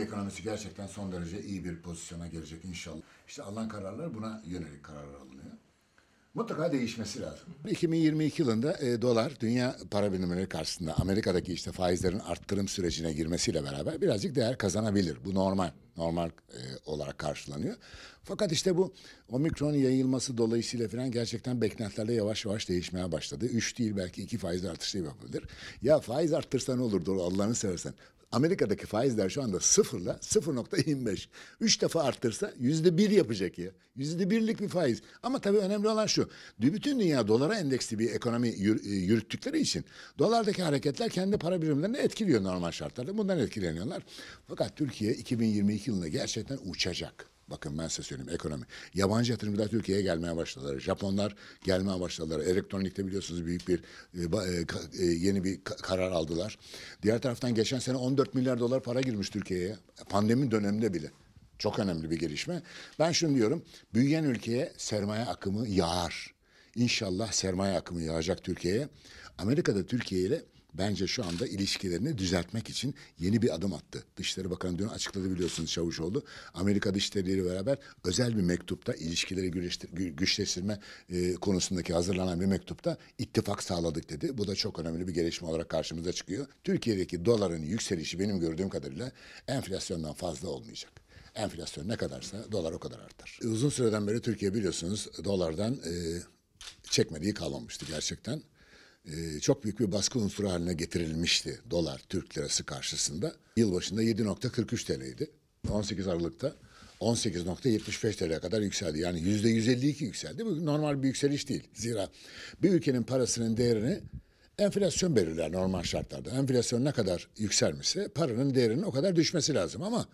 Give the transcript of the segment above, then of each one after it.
Ekonomisi gerçekten son derece iyi bir pozisyona gelecek inşallah. İşte alınan kararlar buna yönelik kararlar alınıyor. Mutlaka değişmesi lazım. 2022 yılında e, dolar dünya para birimleri karşısında Amerika'daki işte faizlerin arttırım sürecine girmesiyle beraber birazcık değer kazanabilir. Bu normal, normal e, olarak karşılanıyor. Fakat işte bu omikron yayılması dolayısıyla falan gerçekten beklentilerde yavaş yavaş değişmeye başladı. Üç değil belki iki faiz artışı yapabilir. Ya faiz arttırsa ne olur Allah'ını seversen. Amerika'daki faizler şu anda sıfırla 0.25. Üç defa arttırsa yüzde bir yapacak ya. Yüzde birlik bir faiz. Ama tabii önemli olan şu. Bütün dünya dolara endeksli bir ekonomi e, yürüttükleri için dolardaki hareketler kendi para birimlerini etkiliyor normal şartlarda. Bundan etkileniyorlar. Fakat Türkiye 2022 yılında gerçekten uçacak. Bakın ben size söyleyeyim ekonomi. Yabancı yatırımcılar Türkiye'ye gelmeye başladılar. Japonlar gelmeye başladılar. Elektronikte biliyorsunuz büyük bir e, e, e, yeni bir karar aldılar. Diğer taraftan geçen sene 14 milyar dolar para girmiş Türkiye'ye. Pandemi döneminde bile. Çok önemli bir gelişme. Ben şunu diyorum. Büyüyen ülkeye sermaye akımı yağar. İnşallah sermaye akımı yağacak Türkiye'ye. Amerika'da Türkiye ile bence şu anda ilişkilerini düzeltmek için yeni bir adım attı. Dışişleri Bakanı dün açıkladı biliyorsunuz Çavuşoğlu. Amerika Dışişleri ile beraber özel bir mektupta ilişkileri güçleştirme e, konusundaki hazırlanan bir mektupta ittifak sağladık dedi. Bu da çok önemli bir gelişme olarak karşımıza çıkıyor. Türkiye'deki doların yükselişi benim gördüğüm kadarıyla enflasyondan fazla olmayacak enflasyon ne kadarsa dolar o kadar artar. E, uzun süreden beri Türkiye biliyorsunuz dolardan e, çekmediği kalmamıştı gerçekten e, çok büyük bir baskı unsuru haline getirilmişti dolar Türk lirası karşısında. Yılbaşında 7.43 TL'ydi. 18 Aralık'ta 18.75 TL'ye kadar yükseldi. Yani %152 yükseldi. Bu normal bir yükseliş değil. Zira bir ülkenin parasının değerini enflasyon belirler normal şartlarda. Enflasyon ne kadar yükselmişse paranın değerinin o kadar düşmesi lazım ama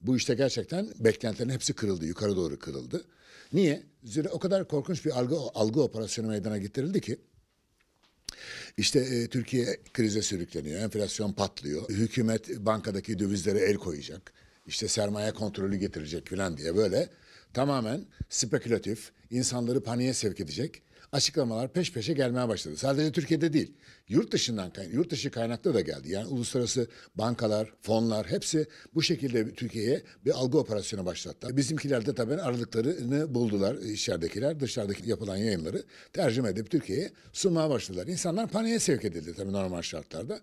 bu işte gerçekten beklentilerin hepsi kırıldı, yukarı doğru kırıldı. Niye? Zira o kadar korkunç bir algı, algı operasyonu meydana getirildi ki işte e, Türkiye krize sürükleniyor. Enflasyon patlıyor. Hükümet bankadaki dövizlere el koyacak. İşte sermaye kontrolü getirecek falan diye böyle tamamen spekülatif, insanları paniğe sevk edecek açıklamalar peş peşe gelmeye başladı. Sadece Türkiye'de değil, yurt dışından, yurt dışı kaynakta da geldi. Yani uluslararası bankalar, fonlar hepsi bu şekilde Türkiye'ye bir algı operasyonu başlattı. Bizimkiler de tabii aradıklarını buldular içeridekiler, dışarıdaki yapılan yayınları tercüme edip Türkiye'ye sunmaya başladılar. İnsanlar paniğe sevk edildi tabii normal şartlarda.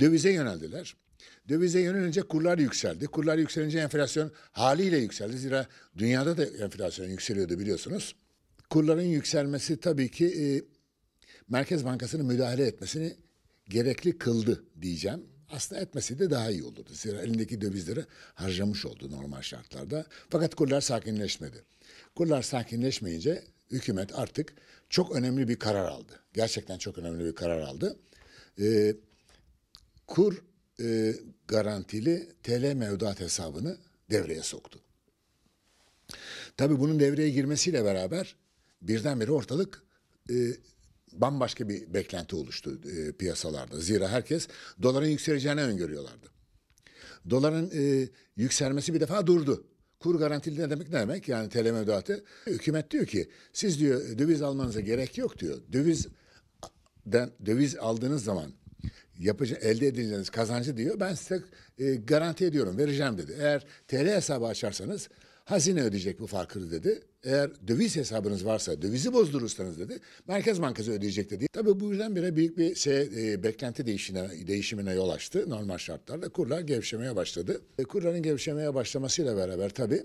Dövize yöneldiler. Dövize yönelince kurlar yükseldi. Kurlar yükselince enflasyon haliyle yükseldi. Zira dünyada da enflasyon yükseliyordu biliyorsunuz. Kurların yükselmesi tabii ki e, Merkez Bankası'nın müdahale etmesini gerekli kıldı diyeceğim. Aslında etmesi de daha iyi olurdu. Zira elindeki dövizleri harcamış oldu normal şartlarda. Fakat kurlar sakinleşmedi. Kurlar sakinleşmeyince hükümet artık çok önemli bir karar aldı. Gerçekten çok önemli bir karar aldı. Ee, kur e, garantili TL mevduat hesabını devreye soktu. Tabii bunun devreye girmesiyle beraber birdenbire ortalık e, bambaşka bir beklenti oluştu e, piyasalarda. Zira herkes doların yükseleceğini öngörüyorlardı. Doların e, yükselmesi bir defa durdu. Kur garantili ne demek ne demek? Yani TL mevduatı. Hükümet diyor ki siz diyor döviz almanıza gerek yok diyor. Döviz den, döviz aldığınız zaman yapıcı elde edeceğiniz kazancı diyor. Ben size e, garanti ediyorum, vereceğim dedi. Eğer TL hesabı açarsanız hazine ödeyecek bu farkı dedi. Eğer döviz hesabınız varsa, dövizi bozdurursanız dedi, Merkez Bankası ödeyecek dedi. Tabii bu yüzden bire büyük bir şey, e, beklenti değişine, değişimine yol açtı. Normal şartlarda kurlar gevşemeye başladı. E, kurların gevşemeye başlamasıyla beraber tabii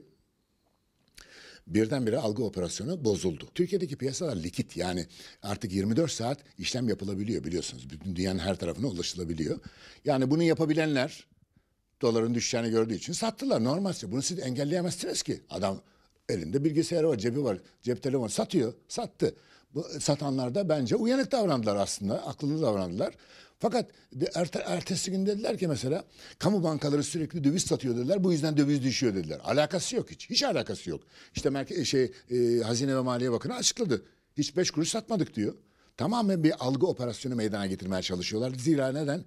birdenbire algı operasyonu bozuldu. Türkiye'deki piyasalar likit yani artık 24 saat işlem yapılabiliyor biliyorsunuz. Bütün dünyanın her tarafına ulaşılabiliyor. Yani bunu yapabilenler doların düşeceğini gördüğü için sattılar. Normal. Bunu siz engelleyemezsiniz ki. Adam elinde bilgisayarı var, cebi var, cep telefonu satıyor, sattı. Bu e, satanlar da bence uyanık davrandılar aslında, akıllı davrandılar. Fakat erte, ertesi gün dediler ki mesela kamu bankaları sürekli döviz satıyor dediler. Bu yüzden döviz düşüyor dediler. Alakası yok hiç. Hiç alakası yok. İşte merke e, şey e, Hazine ve Maliye Bakanı açıkladı. Hiç beş kuruş satmadık diyor. Tamamen bir algı operasyonu meydana getirmeye çalışıyorlar. Zira neden?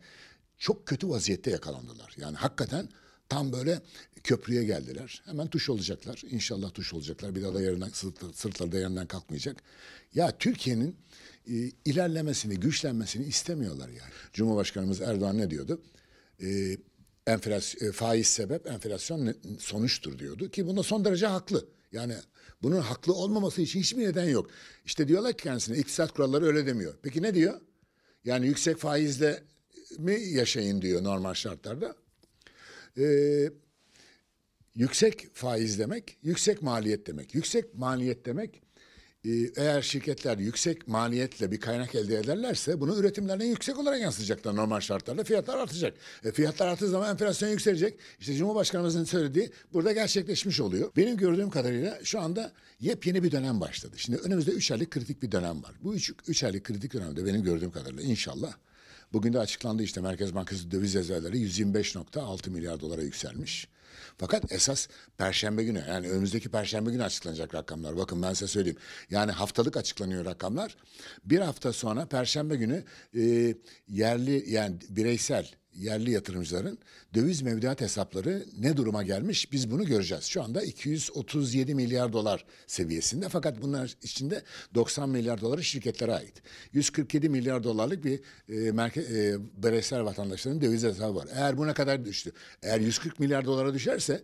çok kötü vaziyette yakalandılar. Yani hakikaten tam böyle köprüye geldiler. Hemen tuş olacaklar. İnşallah tuş olacaklar. Bir daha da yarından sırtları, sırtları da yerinden kalkmayacak. Ya Türkiye'nin e, ilerlemesini, güçlenmesini istemiyorlar yani. Cumhurbaşkanımız Erdoğan ne diyordu? E, enflasyon, e, faiz sebep, enflasyon sonuçtur diyordu ki bunda son derece haklı. Yani bunun haklı olmaması için hiçbir neden yok. İşte diyorlar ki kendisine iktisat kuralları öyle demiyor. Peki ne diyor? Yani yüksek faizle mi yaşayın diyor normal şartlarda. Ee, yüksek faiz demek, yüksek maliyet demek. Yüksek maliyet demek e, eğer şirketler yüksek maliyetle bir kaynak elde ederlerse bunu üretimlerine yüksek olarak yansıtacaklar normal şartlarda. Fiyatlar artacak. E, fiyatlar arttığı zaman enflasyon yükselecek. İşte Cumhurbaşkanımızın söylediği burada gerçekleşmiş oluyor. Benim gördüğüm kadarıyla şu anda yepyeni bir dönem başladı. Şimdi önümüzde üç aylık kritik bir dönem var. Bu üç, üç aylık kritik dönemde benim gördüğüm kadarıyla inşallah Bugün de açıklandı işte Merkez Bankası döviz rezervleri 125.6 milyar dolara yükselmiş. Fakat esas perşembe günü yani önümüzdeki perşembe günü açıklanacak rakamlar. Bakın ben size söyleyeyim. Yani haftalık açıklanıyor rakamlar. Bir hafta sonra perşembe günü e, yerli yani bireysel yerli yatırımcıların döviz mevduat hesapları ne duruma gelmiş biz bunu göreceğiz. Şu anda 237 milyar dolar seviyesinde fakat bunlar içinde 90 milyar doları şirketlere ait. 147 milyar dolarlık bir e, merke, e, bireysel vatandaşların döviz hesabı var. Eğer buna kadar düştü, eğer 140 milyar dolara düşerse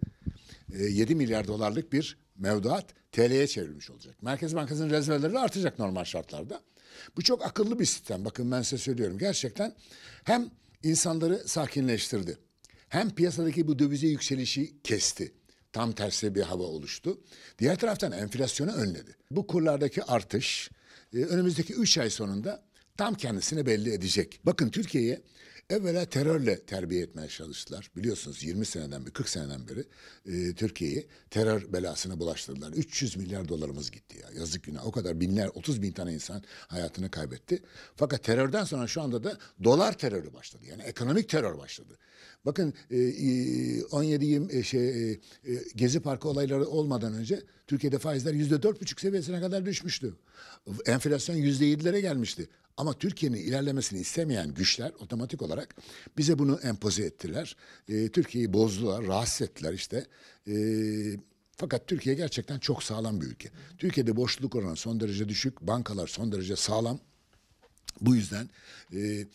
e, 7 milyar dolarlık bir mevduat TL'ye çevrilmiş olacak. Merkez Bankası'nın rezervleri artacak normal şartlarda. Bu çok akıllı bir sistem. Bakın ben size söylüyorum. Gerçekten hem insanları sakinleştirdi. Hem piyasadaki bu dövize yükselişi kesti. Tam tersi bir hava oluştu. Diğer taraftan enflasyonu önledi. Bu kurlardaki artış e, önümüzdeki 3 ay sonunda tam kendisini belli edecek. Bakın Türkiye'ye Evvela terörle terbiye etmeye çalıştılar. Biliyorsunuz 20 seneden beri, 40 seneden beri e, Türkiye'yi terör belasına bulaştırdılar. 300 milyar dolarımız gitti ya. Yazık günah. O kadar binler, 30 bin tane insan hayatını kaybetti. Fakat terörden sonra şu anda da dolar terörü başladı. Yani ekonomik terör başladı. Bakın e, 17 20, e, şey e, e, Gezi Parkı olayları olmadan önce Türkiye'de faizler yüzde dört buçuk seviyesine kadar düşmüştü. Enflasyon yüzde yedilere gelmişti. Ama Türkiye'nin ilerlemesini istemeyen güçler otomatik olarak bize bunu empoze ettiler. E, Türkiye'yi bozdular, rahatsız ettiler işte. E, fakat Türkiye gerçekten çok sağlam bir ülke. Türkiye'de borçluluk oranı son derece düşük, bankalar son derece sağlam. Bu yüzden e, e,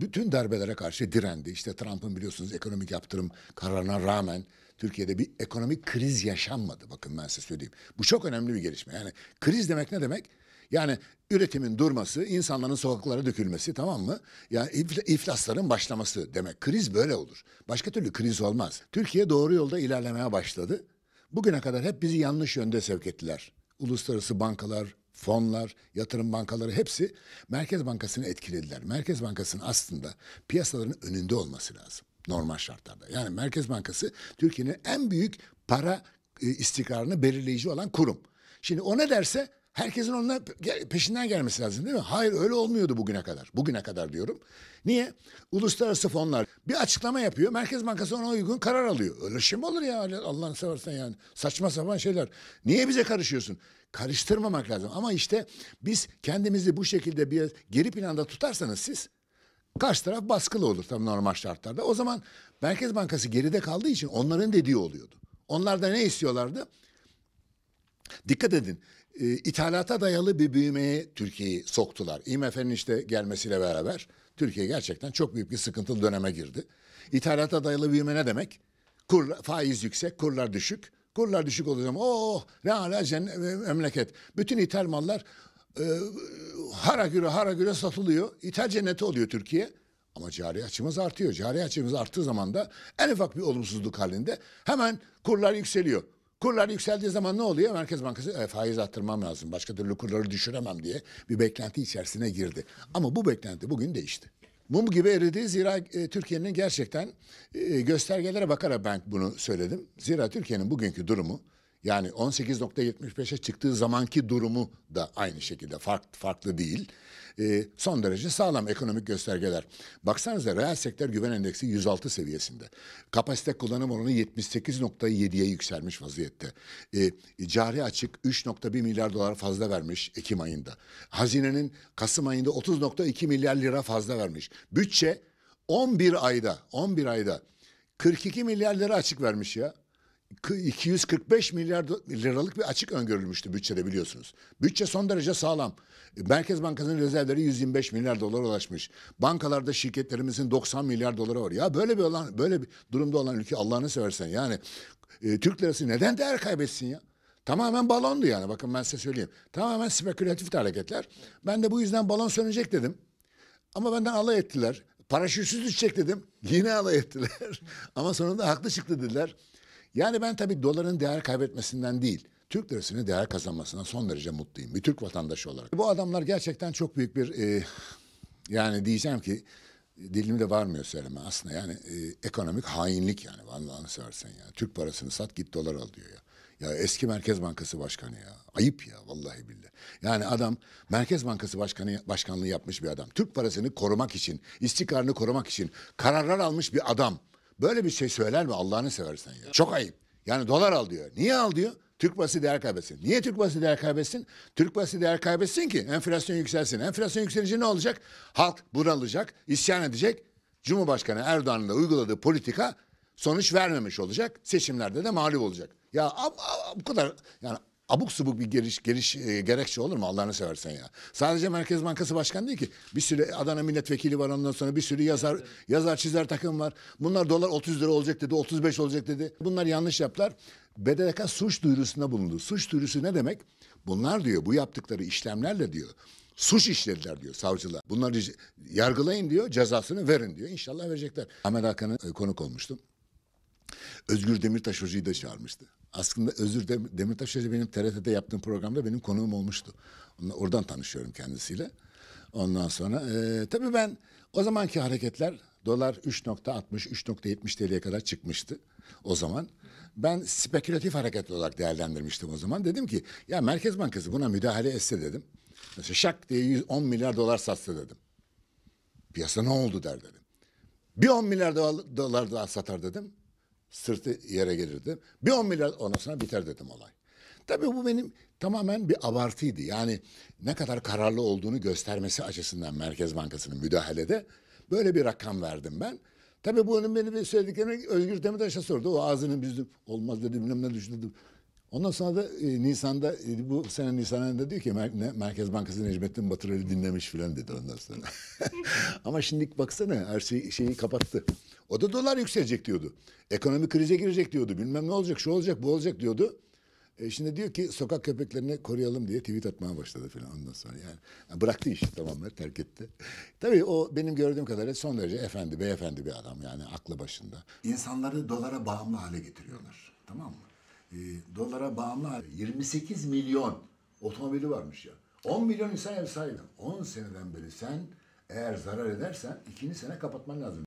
bütün darbelere karşı direndi. İşte Trump'ın biliyorsunuz ekonomik yaptırım kararına rağmen Türkiye'de bir ekonomik kriz yaşanmadı. Bakın ben size söyleyeyim. Bu çok önemli bir gelişme. Yani kriz demek ne demek? Yani üretimin durması, insanların sokaklara dökülmesi tamam mı? Yani iflasların başlaması demek. Kriz böyle olur. Başka türlü kriz olmaz. Türkiye doğru yolda ilerlemeye başladı. Bugüne kadar hep bizi yanlış yönde sevk ettiler. Uluslararası bankalar, fonlar, yatırım bankaları hepsi Merkez Bankası'nı etkilediler. Merkez Bankası'nın aslında piyasaların önünde olması lazım normal şartlarda. Yani Merkez Bankası Türkiye'nin en büyük para e, istikrarını belirleyici olan kurum. Şimdi o ne derse herkesin onunla peşinden gelmesi lazım değil mi? Hayır öyle olmuyordu bugüne kadar. Bugüne kadar diyorum. Niye? Uluslararası fonlar bir açıklama yapıyor. Merkez Bankası ona uygun karar alıyor. Öyle şey mi olur ya Allah'ını seversen yani. Saçma sapan şeyler. Niye bize karışıyorsun? Karıştırmamak lazım. Ama işte biz kendimizi bu şekilde bir geri planda tutarsanız siz Karşı taraf baskılı olur tabii normal şartlarda. O zaman Merkez Bankası geride kaldığı için onların dediği oluyordu. Onlar da ne istiyorlardı? Dikkat edin. E, ithalata dayalı bir büyümeye Türkiye'yi soktular. IMF'nin işte gelmesiyle beraber Türkiye gerçekten çok büyük bir sıkıntılı döneme girdi. İthalata dayalı büyüme ne demek? Kur, faiz yüksek, kurlar düşük. Kurlar düşük olduğu zaman oh ne hala cennet, memleket. Bütün ithal mallar e, hara güre hara güre satılıyor. İthal cenneti oluyor Türkiye. Ama cari açımız artıyor. Cari açımız arttığı zaman da en ufak bir olumsuzluk halinde hemen kurlar yükseliyor. Kurlar yükseldiği zaman ne oluyor? Merkez Bankası e, faiz arttırmam lazım. Başka türlü kurları düşüremem diye bir beklenti içerisine girdi. Ama bu beklenti bugün değişti. Mum gibi eridi. Zira e, Türkiye'nin gerçekten e, göstergelere bakarak ben bunu söyledim. Zira Türkiye'nin bugünkü durumu yani 18.75'e çıktığı zamanki durumu da aynı şekilde farklı farklı değil. E, son derece sağlam ekonomik göstergeler. Baksanıza reel sektör güven endeksi 106 seviyesinde. Kapasite kullanım oranı 78.7'ye yükselmiş vaziyette. E, cari açık 3.1 milyar dolar fazla vermiş Ekim ayında. Hazinenin Kasım ayında 30.2 milyar lira fazla vermiş. Bütçe 11 ayda 11 ayda 42 milyar lira açık vermiş ya. 245 milyar liralık bir açık öngörülmüştü bütçede biliyorsunuz. Bütçe son derece sağlam. Merkez Bankası'nın rezervleri 125 milyar dolara ulaşmış. Bankalarda şirketlerimizin 90 milyar dolara var. Ya böyle bir olan böyle bir durumda olan ülke Allah'ını seversen yani e, Türk lirası neden değer kaybetsin ya? Tamamen balondu yani bakın ben size söyleyeyim. Tamamen spekülatif hareketler. Ben de bu yüzden balon sönecek dedim. Ama benden alay ettiler. Paraşütsüz düşecek dedim. Yine alay ettiler. Ama sonunda haklı çıktı dediler. Yani ben tabii doların değer kaybetmesinden değil, Türk lirasının değer kazanmasından son derece mutluyum bir Türk vatandaşı olarak. Bu adamlar gerçekten çok büyük bir e, yani diyeceğim ki dilimde varmıyor söyleme aslında yani e, ekonomik hainlik yani Allah'ını seversen ya. Türk parasını sat git dolar al diyor ya. Ya eski Merkez Bankası Başkanı ya. Ayıp ya vallahi billahi. Yani adam Merkez Bankası Başkanı başkanlığı yapmış bir adam. Türk parasını korumak için, istikrarını korumak için kararlar almış bir adam. Böyle bir şey söyler mi Allah'ını seversen ya? Çok ayıp. Yani dolar al diyor. Niye al diyor? Türk parası değer kaybetsin. Niye Türk parası değer kaybetsin? Türk parası değer kaybetsin ki enflasyon yükselsin. Enflasyon yükselince ne olacak? Halk bunalacak, isyan edecek. Cumhurbaşkanı Erdoğan'ın da uyguladığı politika sonuç vermemiş olacak. Seçimlerde de mağlup olacak. Ya bu kadar yani abuk subuk bir giriş geliş e, gerekçe olur mu Allah'ını seversen ya. Sadece Merkez Bankası Başkanı değil ki. Bir sürü Adana milletvekili var ondan sonra bir sürü yazar yazar çizer takım var. Bunlar dolar 30 lira olacak dedi, 35 olacak dedi. Bunlar yanlış yaptılar. BDDK suç duyurusunda bulundu. Suç duyurusu ne demek? Bunlar diyor bu yaptıkları işlemlerle diyor suç işlediler diyor savcılar. Bunları yargılayın diyor cezasını verin diyor. İnşallah verecekler. Ahmet Hakan'ı e, konuk olmuştum. Özgür Demirtaş hocayı da çağırmıştı. Aslında Özgür Demirtaş hoca benim TRT'de yaptığım programda benim konuğum olmuştu. Oradan tanışıyorum kendisiyle. Ondan sonra e, tabii ben o zamanki hareketler dolar 3.60 3.70 TL'ye kadar çıkmıştı o zaman. Ben spekülatif hareket olarak değerlendirmiştim o zaman. Dedim ki ya Merkez Bankası buna müdahale etse dedim. Mesela şak diye 110 milyar dolar satsa dedim. Piyasa ne oldu der dedim. Bir 10 milyar dolar daha satar dedim sırtı yere gelirdi. Bir 10 milyar onasına biter dedim olay. Tabii bu benim tamamen bir abartıydı. Yani ne kadar kararlı olduğunu göstermesi açısından Merkez Bankası'nın müdahalede böyle bir rakam verdim ben. Tabii bunun beni söylediklerimi Özgür Demirtaş'a sordu. O ağzını büzdü. Olmaz dedi bilmem ne düşündü. Ondan sonra da e, Nisan'da e, bu sene Nisan ayında diyor ki Mer ne, Merkez Bankası Necmettin Batıral'ı dinlemiş filan dedi ondan sonra. Ama şimdi baksana her şeyi, şeyi kapattı. O da dolar yükselecek diyordu. Ekonomi krize girecek diyordu. Bilmem ne olacak, şu olacak, bu olacak diyordu. E şimdi diyor ki sokak köpeklerini koruyalım diye tweet atmaya başladı falan ondan sonra yani. yani bıraktı işi tamamen terk etti. Tabii o benim gördüğüm kadarıyla son derece efendi, beyefendi bir adam yani aklı başında. İnsanları dolara bağımlı hale getiriyorlar tamam mı? e, dolara bağımlı 28 milyon otomobili varmış ya. 10 milyon insan ev sahibi. 10 seneden beri sen eğer zarar edersen ikinci sene kapatman lazım.